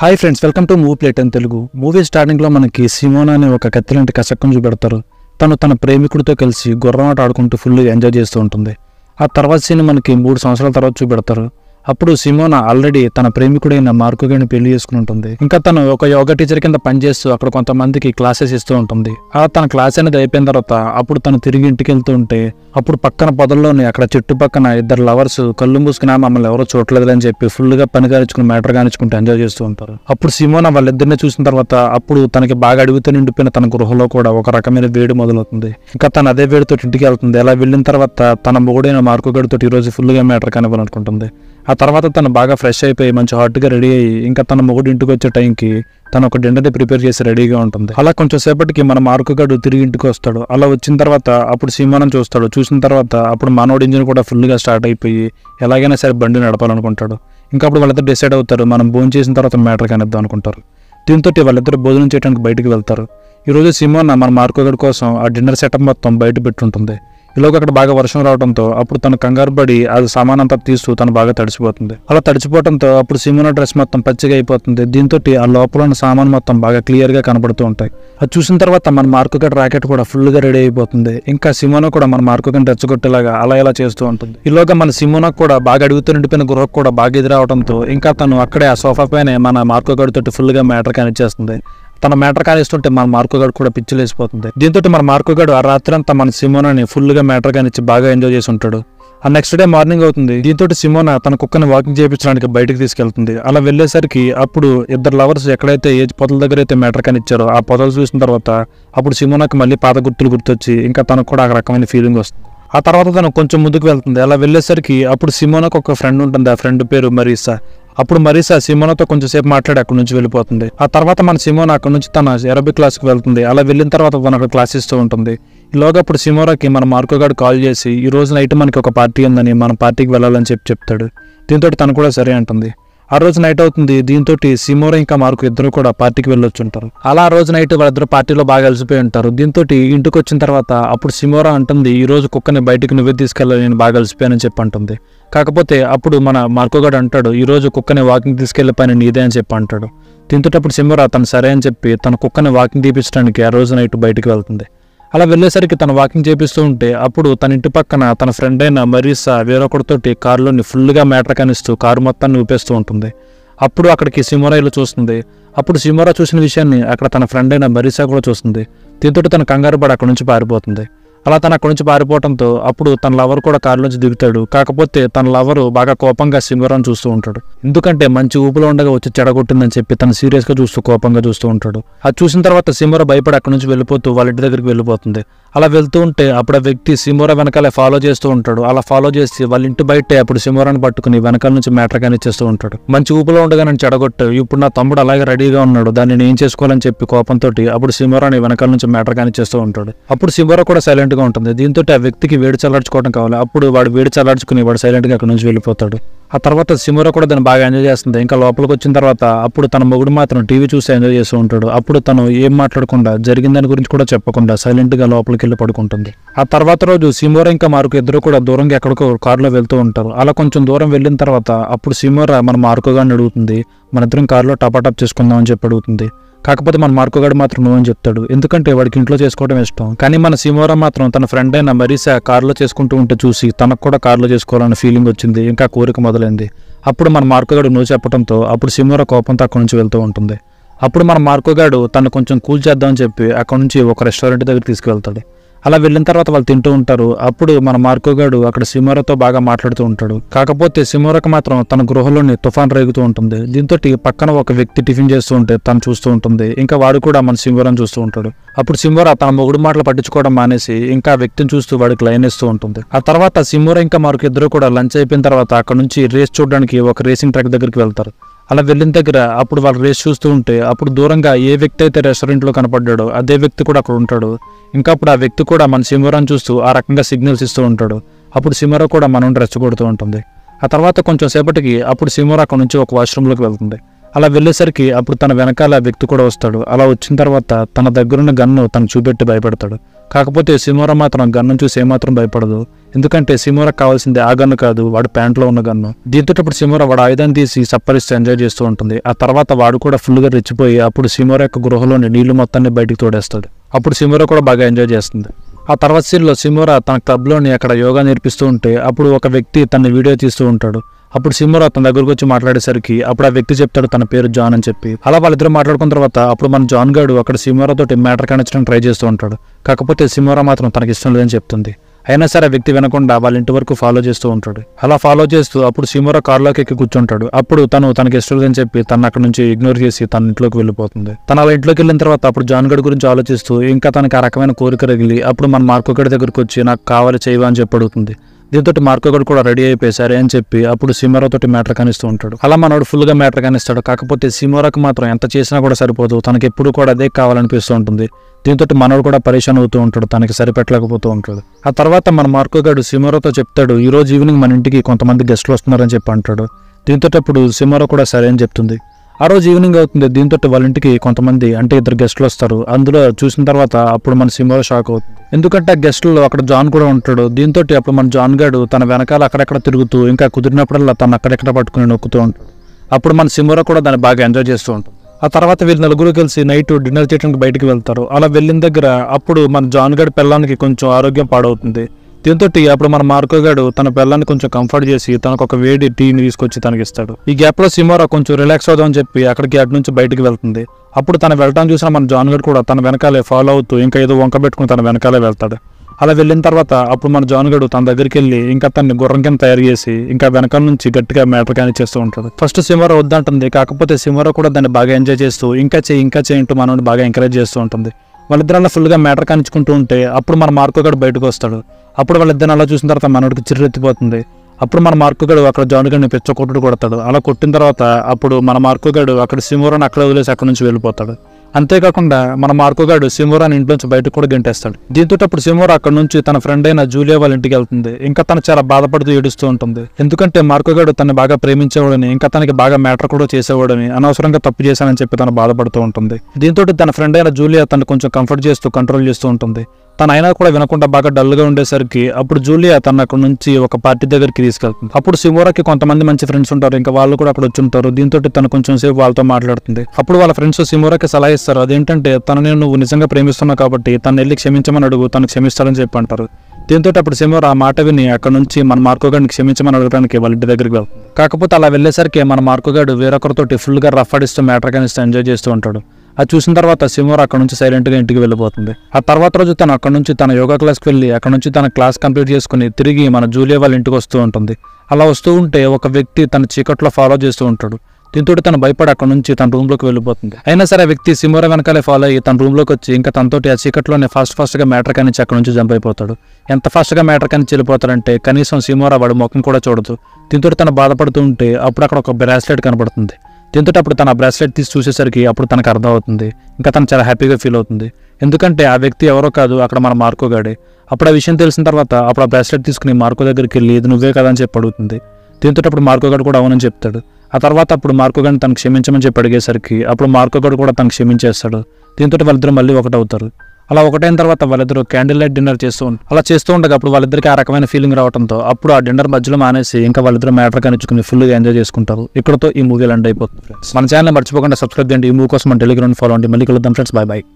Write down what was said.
hi friends welcome to movie plate అని Telugu movie స్టార్టింగ్లో మనకి సిమోనా అనే ఒక కత్తి లాంటి కసక్కం చూపెడతారు తను తన ప్రేమికుడితో కలిసి ఆట ఆడుకుంటూ ఫుల్ ఎంజాయ్ చేస్తూ ఉంటుంది ఆ తర్వాత సీన్ మనకి మూడు సంవత్సరాల తర్వాత చూపెడతారు అప్పుడు సిమోనా ఆల్రెడీ తన ప్రేమికుడైన మార్కుగాని పెళ్లి చేసుకుని ఉంటుంది ఇంకా తను ఒక యోగ టీచర్ కింద పనిచేస్తూ అక్కడ కొంతమందికి క్లాసెస్ ఇస్తూ ఉంటుంది ఆ తన క్లాస్ అనేది అయిపోయిన తర్వాత అప్పుడు తను తిరిగి ఇంటికి వెళ్తూ ఉంటే అప్పుడు పక్కన పొదల్లోనే అక్కడ చుట్టుపక్కన ఇద్దరు లవర్స్ కళ్ళు మూసుకున్నా మమ్మల్ని ఎవరో అని చెప్పి ఫుల్గా పని కానిచ్చుకుని మ్యాటర్ కానిచ్చుకుంటూ ఎంజాయ్ చేస్తూ ఉంటారు అప్పుడు సిమోనా వాళ్ళిద్దరిని చూసిన తర్వాత అప్పుడు తనకి బాగా అడుగుతూ నిండిపోయిన తన గృహలో కూడా ఒక రకమైన వేడి మొదలవుతుంది ఇంకా తను అదే వేడితో ఇంటికి వెళ్తుంది అలా వెళ్ళిన తర్వాత తన మొగుడైన మార్కుగడితో ఫుల్ ఫుల్గా మ్యాటర్ కానివ్వాలనుకుంటుంది ఆ తర్వాత తను బాగా ఫ్రెష్ అయిపోయి మంచి హాట్గా రెడీ అయ్యి ఇంకా తన మొగుడు ఇంటికి వచ్చే టైంకి తను ఒక డిన్నర్ని ప్రిపేర్ చేసి రెడీగా ఉంటుంది అలా కొంచెం సేపటికి మన మార్కుగాడు తిరిగి ఇంటికి వస్తాడు అలా వచ్చిన తర్వాత అప్పుడు సినిమానం చూస్తాడు చూసిన తర్వాత అప్పుడు మనోడి ఇంజిన్ కూడా ఫుల్గా స్టార్ట్ అయిపోయి ఎలాగైనా సరే బండి నడపాలనుకుంటాడు ఇంకా అప్పుడు వాళ్ళిద్దరు డిసైడ్ అవుతారు మనం భోజనం చేసిన తర్వాత మ్యాటర్ కనిద్దాం అనుకుంటారు దీంతో వాళ్ళిద్దరు భోజనం చేయడానికి బయటకు వెళ్తారు ఈరోజు సినిమాన మన మార్కుగాడు కోసం ఆ డిన్నర్ సెటప్ మొత్తం బయట పెట్టుంటుంది ఈలోగా అక్కడ బాగా వర్షం రావడంతో అప్పుడు తను కంగారు పడి అది అంతా తీస్తూ తను బాగా తడిచిపోతుంది అలా తడిచిపోవడంతో అప్పుడు సిమోనా డ్రెస్ మొత్తం పచ్చిగా అయిపోతుంది దీంతో ఆ లోపల ఉన్న సామాన్ మొత్తం బాగా క్లియర్గా కనబడుతూ ఉంటాయి అది చూసిన తర్వాత మన మార్కు గడ్ రాకెట్ కూడా ఫుల్గా రెడీ అయిపోతుంది ఇంకా సిమోన కూడా మన మార్కు గడ్ రెచ్చగొట్టేలాగా అలా ఇలా చేస్తూ ఉంటుంది ఈలోగా మన సిమోన కూడా బాగా అడుగుతూ నిండిపోయిన గృహ కూడా బాగా ఎదురవడంతో ఇంకా తను అక్కడే ఆ సోఫా పైన మన మార్కు ఫుల్ ఫుల్గా మ్యాటర్ కానిచ్చేస్తుంది తన మ్యాటర్ కానిస్తుంటే మన మార్కో గడు కూడా పిచ్చిలేసిపోతుంది దీంతో మన మార్కోగాడు గడు ఆ రాత్రంతా మన సిమోనాని ఫుల్గా మ్యాటర్ కానిచ్చి బాగా ఎంజాయ్ చేసి ఉంటాడు ఆ నెక్స్ట్ డే మార్నింగ్ అవుతుంది దీంతో సిమోనా తన కుక్కని వాకింగ్ చేయించడానికి బయటకు తీసుకెళ్తుంది అలా వెళ్ళేసరికి అప్పుడు ఇద్దరు లవర్స్ ఎక్కడైతే ఏ పొదల దగ్గర అయితే మ్యాటర్ కానిచ్చారో ఆ పొదలు చూసిన తర్వాత అప్పుడు సిమోనాకి మళ్ళీ పాత గుర్తులు గుర్తొచ్చి ఇంకా తనకు కూడా ఆ రకమైన ఫీలింగ్ వస్తుంది ఆ తర్వాత తను కొంచెం ముందుకు వెళ్తుంది అలా వెళ్ళేసరికి అప్పుడు సిమోనాకు ఒక ఫ్రెండ్ ఉంటుంది ఆ ఫ్రెండ్ పేరు మరీసా అప్పుడు మరీసా సిమోనాతో కొంచెంసేపు మాట్లాడి అక్కడి నుంచి వెళ్ళిపోతుంది ఆ తర్వాత మన సిమోనా అక్కడి నుంచి తన ఎరబిక్ క్లాస్కి వెళ్తుంది అలా వెళ్ళిన తర్వాత అక్కడ క్లాస్ ఇస్తూ ఉంటుంది ఈలోగా అప్పుడు సిమోరాకి మన గారు కాల్ చేసి ఈ రోజు నైట్ మనకి ఒక పార్టీ ఉందని మన పార్టీకి వెళ్ళాలని చెప్పి చెప్తాడు దీంతో తను కూడా సరే అంటుంది ఆ రోజు నైట్ అవుతుంది దీంతో సిమోర ఇంకా మార్కు ఇద్దరు కూడా పార్టీకి వెళ్ళొచ్చుంటారు అలా ఆ రోజు నైట్ వాళ్ళిద్దరు పార్టీలో బాగా అలసిపోయి ఉంటారు దీంతో ఇంటికి వచ్చిన తర్వాత అప్పుడు సిమోరా అంటుంది ఈ రోజు కుక్కని బయటకు నువ్వే తీసుకెళ్ళాలి నేను బాగా అలసిపోయానని చెప్పి అంటుంది కాకపోతే అప్పుడు మన మార్కోగాడు అంటాడు ఈరోజు కుక్కని వాకింగ్ తీసుకెళ్లి పని నీదే అని చెప్పి అంటాడు తింటుటప్పుడు సింహరా తను సరే అని చెప్పి తన కుక్కని వాకింగ్ తీపించడానికి ఆ రోజు నైట్ బయటకు వెళ్తుంది అలా వెళ్ళేసరికి తను వాకింగ్ చేపిస్తూ ఉంటే అప్పుడు తన ఇంటి పక్కన తన ఫ్రెండ్ అయిన మరీసా వేరొకటితోటి కారులోని ఫుల్గా మ్యాటర్ కనిస్తూ కారు మొత్తాన్ని ఊపేస్తూ ఉంటుంది అప్పుడు అక్కడికి సింహరాయిలు చూస్తుంది అప్పుడు సిమోరా చూసిన విషయాన్ని అక్కడ తన ఫ్రెండ్ అయిన మరీసా కూడా చూస్తుంది దీంతో తన కంగారు పడి అక్కడి నుంచి పారిపోతుంది అలా తను అక్కడి నుంచి పారిపోవడంతో అప్పుడు తన లవర్ కూడా కారులోంచి దిగుతాడు కాకపోతే తన లవరు బాగా కోపంగా సింగరాన్ని చూస్తూ ఉంటాడు ఎందుకంటే మంచి ఊపిలో ఉండగా వచ్చి చెడగొట్టిందని చెప్పి తను సీరియస్గా చూస్తూ కోపంగా చూస్తూ ఉంటాడు అది చూసిన తర్వాత సింగర భయపడి అక్కడి నుంచి వెళ్ళిపోతూ వాళ్ళ ఇంటి దగ్గరికి వెళ్ళిపోతుంది అలా వెళ్తూ ఉంటే అప్పుడు ఆ వ్యక్తి సిమోరా వెనకాలే ఫాలో చేస్తూ ఉంటాడు అలా ఫాలో చేసి వాళ్ళ ఇంటి బయట అప్పుడు సిమోరాని పట్టుకుని వెనకాల నుంచి మ్యాటర్ కానీ ఇచ్చేస్తూ ఉంటాడు మంచి ఊపులో ఉండగా నేను చెడగొట్టావు ఇప్పుడు నా తమ్ముడు అలాగే రెడీగా ఉన్నాడు దాన్ని నేను ఏం చేసుకోవాలని చెప్పి కోపంతో అప్పుడు సిమోరాని వెనకాల నుంచి మ్యాటర్ కానీ ఇచ్చేస్తూ ఉంటాడు అప్పుడు సిమోరా కూడా సైలెంట్ గా ఉంటుంది దీంతో ఆ వ్యక్తికి వేడి చల్లార్చుకోవడం కావాలి అప్పుడు వాడు వేడి చల్లార్చుకుని వాడు సైలెంట్ గా అక్కడ నుంచి వెళ్ళిపోతాడు ఆ తర్వాత సిమర కూడా దాన్ని బాగా ఎంజాయ్ చేస్తుంది ఇంకా లోపలికి వచ్చిన తర్వాత అప్పుడు తన మొగుడు మాత్రం టీవీ చూసి ఎంజాయ్ చేస్తూ ఉంటాడు అప్పుడు తను ఏం మాట్లాడకుండా జరిగిన దాని గురించి కూడా చెప్పకుండా సైలెంట్గా లోపలికి వెళ్ళి పడుకుంటుంది ఆ తర్వాత రోజు సిమోర ఇంకా మార్కు ఇద్దరు కూడా దూరంగా ఎక్కడికో కారులో వెళ్తూ ఉంటారు అలా కొంచెం దూరం వెళ్ళిన తర్వాత అప్పుడు సిమోర మన మార్కుగా అడుగుతుంది మన ఇద్దరం కారులో టపాటప్ చేసుకుందాం అని చెప్పి అడుగుతుంది కాకపోతే మన మార్కోగాడు మాత్రం నో అని చెప్తాడు ఎందుకంటే వాడికి ఇంట్లో చేసుకోవడం ఇష్టం కానీ మన సీమోరా మాత్రం తన ఫ్రెండ్ అయిన మరీసా కారులో చేసుకుంటూ ఉంటే చూసి తనకు కూడా కారులో చేసుకోవాలని ఫీలింగ్ వచ్చింది ఇంకా కోరిక మొదలైంది అప్పుడు మన మార్కోగాడు నో చెప్పడంతో అప్పుడు సీమోరా కోపంతో అక్కడి నుంచి వెళ్తూ ఉంటుంది అప్పుడు మన మార్కోగాడు తను కొంచెం కూల్ చేద్దామని చెప్పి అక్కడి నుంచి ఒక రెస్టారెంట్ దగ్గర తీసుకువెళ్తాడు అలా వెళ్ళిన తర్వాత వాళ్ళు తింటూ ఉంటారు అప్పుడు మన మార్కోగాడు అక్కడ సిమోరాతో బాగా మాట్లాడుతూ ఉంటాడు కాకపోతే సిమోరాకు మాత్రం తన గృహలోని తుఫాన్ రేగుతూ ఉంటుంది దీంతో పక్కన ఒక వ్యక్తి టిఫిన్ చేస్తూ ఉంటే తను చూస్తూ ఉంటుంది ఇంకా వాడు కూడా మన సిమోరాను చూస్తూ ఉంటాడు అప్పుడు సిమోరా తన మొగుడు మాటలు పట్టించుకోవడం మానేసి ఇంకా వ్యక్తిని చూస్తూ వాడికి లైన్ ఇస్తూ ఉంటుంది ఆ తర్వాత సిమోరా ఇంకా మరొక ఇద్దరు కూడా లంచ్ అయిపోయిన తర్వాత అక్కడ నుంచి రేస్ చూడడానికి ఒక రేసింగ్ ట్రాక్ దగ్గరికి వెళ్తారు అలా వెళ్ళిన దగ్గర అప్పుడు వాళ్ళు రేస్ చూస్తూ ఉంటే అప్పుడు దూరంగా ఏ వ్యక్తి అయితే రెస్టారెంట్లో కనపడ్డాడో అదే వ్యక్తి కూడా అక్కడ ఉంటాడు ఇంకా అప్పుడు ఆ వ్యక్తి కూడా మన సింహరాన్ని చూస్తూ ఆ రకంగా సిగ్నల్స్ ఇస్తూ ఉంటాడు అప్పుడు సింహరా కూడా మనం రెచ్చగొడుతూ ఉంటుంది ఆ తర్వాత కొంచెం సేపటికి అప్పుడు సింహరా అక్కడ నుంచి ఒక వాష్రూమ్లోకి వెళ్తుంది అలా వెళ్ళేసరికి అప్పుడు తన వెనకాల వ్యక్తి కూడా వస్తాడు అలా వచ్చిన తర్వాత తన దగ్గరున్న గన్ను తను చూపెట్టి భయపెడతాడు కాకపోతే సిమోర మాత్రం గన్ను చూసి ఏమాత్రం భయపడదు ఎందుకంటే సిమోరకు కావాల్సింది ఆ గన్ను కాదు వాడు ప్యాంట్లో ఉన్న గన్ను దీంతో ఇప్పుడు సిమోర వాడు ఆయుధం తీసి సప్పరిస్తూ ఎంజాయ్ చేస్తూ ఉంటుంది ఆ తర్వాత వాడు కూడా ఫుల్గా రెచ్చిపోయి అప్పుడు సిమోర యొక్క గృహలోని నీళ్లు మొత్తాన్ని బయటికి తోడేస్తాడు అప్పుడు సిమోర కూడా బాగా ఎంజాయ్ చేస్తుంది ఆ తర్వాత సీన్లో సిమోరా తన క్లబ్లోని అక్కడ యోగా నేర్పిస్తూ ఉంటే అప్పుడు ఒక వ్యక్తి తన వీడియో తీస్తూ ఉంటాడు అప్పుడు సింహరావు తన దగ్గరకు వచ్చి మాట్లాడేసరికి అప్పుడు ఆ వ్యక్తి చెప్తాడు తన పేరు జాన్ అని చెప్పి అలా వాళ్ళిద్దరు మాట్లాడుకున్న తర్వాత అప్పుడు మన జాన్ గాడు అక్కడ సింహరావు తోటి మ్యాటర్ కనిచ్చడానికి ట్రై చేస్తూ ఉంటాడు కాకపోతే సింహరావు మాత్రం తనకి ఇష్టం లేదని చెప్తుంది అయినా సరే ఆ వ్యక్తి వినకుండా వాళ్ళ ఇంటి వరకు ఫాలో చేస్తూ ఉంటాడు అలా ఫాలో చేస్తూ అప్పుడు సీమోరా కార్లోకి ఎక్కి కూర్చుంటాడు అప్పుడు తను తనకి ఇష్టం చెప్పి తను అక్కడ నుంచి ఇగ్నోర్ చేసి తన ఇంట్లోకి వెళ్ళిపోతుంది తను అలా ఇంట్లోకి వెళ్ళిన తర్వాత అప్పుడు జాన్ గడి గురించి ఆలోచిస్తూ ఇంకా తనకి ఆ రకమైన కోరిక రగిలి అప్పుడు మన మార్కొకడి దగ్గరకు వచ్చి నాకు కావాలి చేయవా అని చెప్పి అడుగుతుంది దీంతో మార్కొకడు కూడా రెడీ అయిపోయారు అని చెప్పి అప్పుడు సిమోరా తోటి మ్యాటర్ కానిస్తూ ఉంటాడు అలా మనోడు ఫుల్ గా మ్యాటర్ కానిస్తాడు కాకపోతే సిమోరాకు మాత్రం ఎంత చేసినా కూడా సరిపోదు తనకి ఎప్పుడు కూడా అదే కావాలనిపిస్తూ ఉంటుంది దీంతో మనోడు కూడా పరేషాన్ అవుతూ ఉంటాడు తనకి సరిపెట్టలేకపోతూ ఉంటాడు ఆ తర్వాత మన మార్కో గారు సిమోరాతో చెప్తాడు ఈ రోజు ఈవినింగ్ మన ఇంటికి కొంతమంది గెస్ట్లు వస్తున్నారని చెప్పి అంటాడు దీంతో అప్పుడు సిమోరా కూడా సరే అని చెప్తుంది ఆ రోజు ఈవినింగ్ అవుతుంది దీంతో వాళ్ళ ఇంటికి కొంతమంది అంటే ఇద్దరు గెస్ట్లు వస్తారు అందులో చూసిన తర్వాత అప్పుడు మన సిమోరా షాక్ అవుతుంది ఎందుకంటే ఆ గెస్ట్లో అక్కడ జాన్ కూడా ఉంటాడు దీంతో అప్పుడు మన జాన్ గాడు తన వెనకాల అక్కడక్కడ తిరుగుతూ ఇంకా కుదిరినప్పుడల్లా తను అక్కడెక్కడ పట్టుకుని నొక్కుతూ ఉంటాడు అప్పుడు మన సిమోరా కూడా దాన్ని బాగా ఎంజాయ్ చేస్తూ ఉంటాం ఆ తర్వాత వీళ్ళు నలుగురు కలిసి నైట్ డిన్నర్ చేయడానికి బయటకు వెళ్తారు అలా వెళ్ళిన దగ్గర అప్పుడు మన జాన్ గడి పిల్లానికి కొంచెం ఆరోగ్యం పాడవుతుంది దీంతో అప్పుడు మన మార్కో గారు తన పిల్లల్ని కొంచెం కంఫర్ట్ చేసి తనకు ఒక వేడి టీని తీసుకొచ్చి తనకి ఇస్తాడు ఈ గ్యాప్ లో సిమోరా కొంచెం రిలాక్స్ అవుదామని చెప్పి అక్కడికి గ్యాట్ నుంచి బయటకు వెళ్తుంది అప్పుడు తను వెళ్ళటం చూసిన మన జాన్ గడ్ కూడా తన వెనకాలే ఫాలో అవుతూ ఇంకా ఏదో వంక పెట్టుకుని తన వెనకాలే వెళ్తాడు అలా వెళ్ళిన తర్వాత అప్పుడు మన జాన్ గడు తన దగ్గరికి వెళ్ళి ఇంకా తనని గుర్రం కింద తయారు చేసి ఇంకా వెనకాల నుంచి గట్టిగా మేటర్ కానీ చేస్తూ ఉంటాడు ఫస్ట్ సిమోరా వద్దంటుంది కాకపోతే సిమోరా కూడా దాన్ని బాగా ఎంజాయ్ చేస్తూ ఇంకా చేయి ఇంకా చేయంటూ మనల్ని బాగా ఎంకరేజ్ చేస్తూ ఉంటుంది వాళ్ళిద్దరన్నా ఫుల్గా మ్యాటర్ కానించుకుంటూ ఉంటే అప్పుడు మన మార్కో గడు బయటకు వస్తాడు అప్పుడు వాళ్ళిద్దరు అలా చూసిన తర్వాత మనోడికి చిరెత్తిపోతుంది అప్పుడు మన మార్కుగాడు అక్కడ జానుగడిని పిచ్చకొట్టుడు కొడతాడు అలా కొట్టిన తర్వాత అప్పుడు మన మార్కుగాడు అక్కడ సింహూరాన్ని అక్కడ వదిలేసి అక్కడ నుంచి వెళ్ళిపోతాడు అంతేకాకుండా మన మార్కుగాడు సింహూరాన్ని నుంచి బయటకు కూడా గెంటేస్తాడు దీంతో అప్పుడు సింహూరా అక్కడ నుంచి తన ఫ్రెండ్ అయిన జూలియా వాళ్ళ ఇంటికి వెళ్తుంది ఇంకా తను చాలా బాధపడుతూ ఏడుస్తూ ఉంటుంది ఎందుకంటే మార్కుగాడు తను బాగా ప్రేమించేవాడని ఇంకా తనకి బాగా మ్యాటర్ కూడా చేసేవాడని అనవసరంగా తప్పు చేశానని చెప్పి తను బాధపడుతూ ఉంటుంది దీంతో తన ఫ్రెండ్ అయిన జూలియా తను కొంచెం కంఫర్ట్ చేస్తూ కంట్రోల్ చేస్తూ ఉంటుంది తన అయినా కూడా వినకుండా బాగా డల్గా ఉండేసరికి అప్పుడు జూలియా తన అక్కడ నుంచి ఒక పార్టీ దగ్గరికి తీసుకెళ్తుంది అప్పుడు సిమోరాకి కొంతమంది మంచి ఫ్రెండ్స్ ఉంటారు ఇంకా వాళ్ళు కూడా అక్కడ వచ్చి ఉంటారు దీంతో తను కొంచెం సేపు వాళ్ళతో మాట్లాడుతుంది అప్పుడు వాళ్ళ ఫ్రెండ్స్ సిమోరాకి సలహా ఇస్తారు అదేంటంటే తనని నువ్వు నిజంగా ప్రేమిస్తున్నావు కాబట్టి తను వెళ్ళి క్షమించమని అడుగు తను క్షమిస్తారని చెప్పి అంటారు దీంతో అప్పుడు సిమోరా ఆ మాట విని అక్కడ నుంచి మన మార్కో గారిని క్షమించమని అడగడానికి వాళ్ళ ఇంటి దగ్గరికి వెళ్తాం కాకపోతే అలా వెళ్ళేసరికి మన మార్కో గారు వేరొకరితోటి ఫుల్గా రఫ్ ఆడిస్తూ మ్యాటర్ కానీ ఎంజాయ్ చేస్తూ ఉంటాడు అది చూసిన తర్వాత సింహర్ అక్కడ నుంచి సైలెంట్గా ఇంటికి వెళ్ళిపోతుంది ఆ తర్వాత రోజు తను అక్కడ నుంచి తన యోగా క్లాస్కి వెళ్ళి అక్కడ నుంచి తన క్లాస్ కంప్లీట్ చేసుకుని తిరిగి మన జూలియా వాళ్ళ ఇంటికి వస్తూ ఉంటుంది అలా వస్తూ ఉంటే ఒక వ్యక్తి తన చీకట్లో ఫాలో చేస్తూ ఉంటాడు దీంతో తను భయపడి అక్కడ నుంచి తన రూమ్లోకి వెళ్ళిపోతుంది అయినా సరే వ్యక్తి సింహర వెనకాలే ఫాలో అయ్యి తన రూమ్లోకి వచ్చి ఇంకా తనతోటి ఆ చీకట్లోనే ఫాస్ట్ ఫాస్ట్గా మ్యాటర్ కానించి అక్కడ నుంచి జంప్ అయిపోతాడు ఎంత ఫాస్ట్గా మ్యాటర్ కానించి వెళ్ళిపోతాడంటే కనీసం సింహర వాడు ముఖం కూడా చూడదు దీంతో తను బాధపడుతుంటే అప్పుడు అక్కడ ఒక బ్రాస్లెట్ కనబడుతుంది దీంతో అప్పుడు తన బ్రాస్లెట్ తీసి చూసేసరికి అప్పుడు తనకు అర్థమవుతుంది ఇంకా తను చాలా హ్యాపీగా ఫీల్ అవుతుంది ఎందుకంటే ఆ వ్యక్తి ఎవరో కాదు అక్కడ మన మార్కోగాడే అప్పుడు ఆ విషయం తెలిసిన తర్వాత అప్పుడు ఆ బ్రాస్లెట్ తీసుకుని మార్కో దగ్గరికి వెళ్ళి ఇది నువ్వే కదా అని చెప్పి అడుగుతుంది దీంతో మార్కోగాడు కూడా అవునని చెప్తాడు ఆ తర్వాత అప్పుడు మార్కోగాడిని తను క్షమించమని చెప్పి అడిగేసరికి అప్పుడు మార్కోగాడు కూడా తను క్షమించేస్తాడు దీంతో వాళ్ళిద్దరు మళ్ళీ ఒకటవుతారు అలా ఒకటైన తర్వాత వాళ్ళిద్దరు క్యాండిల్ లైట్ డిన్నర్ చేస్తూ అలా చేస్తూ ఉండగా అప్పుడు వాళ్ళిద్దరికి ఆ రకమైన ఫీలింగ్ రావడంతో అప్పుడు ఆ డిన్నర్ మధ్యలో మానేసి ఇంకా వాళ్ళిద్దరు మ్యాటర్ కనిచ్చుకుని ఫుల్గా ఎంజాయ్ చేసుకుంటారు ఇక్కడతో ఈ మూవీ లండ్ అయిపోతుంది మన ఛానల్ మర్చిపోకుండా సబ్స్క్రైబ్ చేయండి ఈ మూవీ కోసం మన టెలిగ్రామ్ ఫాలో అండి మళ్ళీ కలుద్దాం ఫ్రెండ్స్ బాయ్ బాయ్